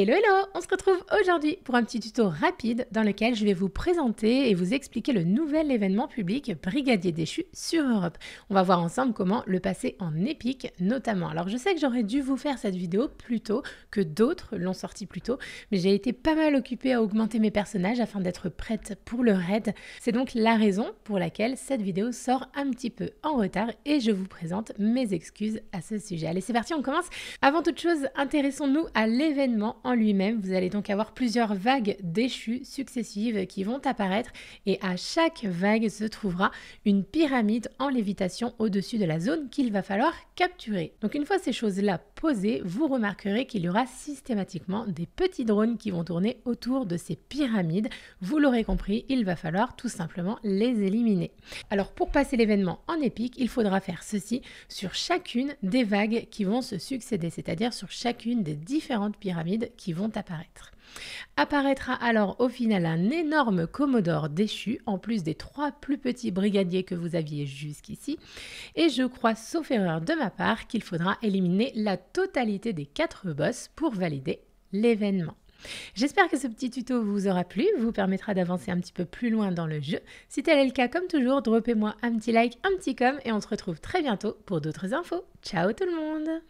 Hello hello On se retrouve aujourd'hui pour un petit tuto rapide dans lequel je vais vous présenter et vous expliquer le nouvel événement public Brigadier déchu sur Europe. On va voir ensemble comment le passer en épique notamment. Alors je sais que j'aurais dû vous faire cette vidéo plus tôt que d'autres l'ont sorti plus tôt, mais j'ai été pas mal occupée à augmenter mes personnages afin d'être prête pour le raid. C'est donc la raison pour laquelle cette vidéo sort un petit peu en retard et je vous présente mes excuses à ce sujet. Allez c'est parti, on commence. Avant toute chose, intéressons-nous à l'événement en lui-même. Vous allez donc avoir plusieurs vagues déchues successives qui vont apparaître et à chaque vague se trouvera une pyramide en lévitation au-dessus de la zone qu'il va falloir capturer. Donc une fois ces choses-là vous remarquerez qu'il y aura systématiquement des petits drones qui vont tourner autour de ces pyramides. Vous l'aurez compris, il va falloir tout simplement les éliminer. Alors pour passer l'événement en épique, il faudra faire ceci sur chacune des vagues qui vont se succéder, c'est-à-dire sur chacune des différentes pyramides qui vont apparaître. Apparaîtra alors au final un énorme Commodore déchu, en plus des trois plus petits brigadiers que vous aviez jusqu'ici. Et je crois, sauf erreur de ma part, qu'il faudra éliminer la totalité des quatre boss pour valider l'événement. J'espère que ce petit tuto vous aura plu, vous permettra d'avancer un petit peu plus loin dans le jeu. Si tel est le cas, comme toujours, dropez-moi un petit like, un petit com et on se retrouve très bientôt pour d'autres infos. Ciao tout le monde